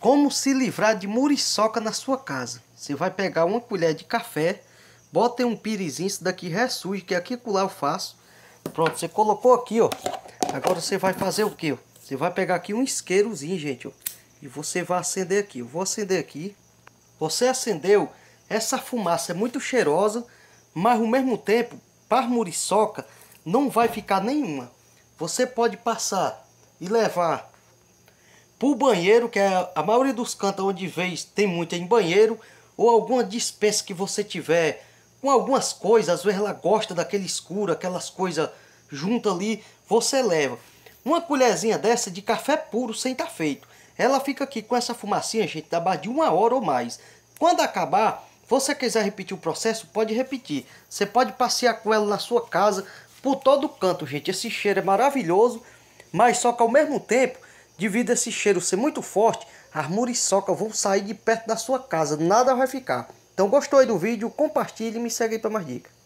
Como se livrar de muriçoca na sua casa? Você vai pegar uma colher de café, bota em um pirizinho, isso daqui ressurge, que aqui colar eu faço. Pronto, você colocou aqui, ó. Agora você vai fazer o que? Você vai pegar aqui um isqueirozinho, gente, ó. E você vai acender aqui. Eu vou acender aqui. Você acendeu, essa fumaça é muito cheirosa, mas ao mesmo tempo, para muriçoca, não vai ficar nenhuma. Você pode passar e levar para o banheiro, que é a maioria dos cantos onde vez tem muito é em banheiro, ou alguma dispensa que você tiver com algumas coisas, às vezes ela gosta daquele escuro, aquelas coisas juntas ali, você leva. Uma colherzinha dessa de café puro sem estar tá feito. Ela fica aqui com essa fumacinha, gente, da base de uma hora ou mais. Quando acabar, você quiser repetir o processo, pode repetir. Você pode passear com ela na sua casa, por todo canto, gente. Esse cheiro é maravilhoso, mas só que ao mesmo tempo Devido a esse cheiro ser muito forte, as muriçocas vão sair de perto da sua casa, nada vai ficar. Então gostou aí do vídeo, compartilhe e me segue aí para mais dicas.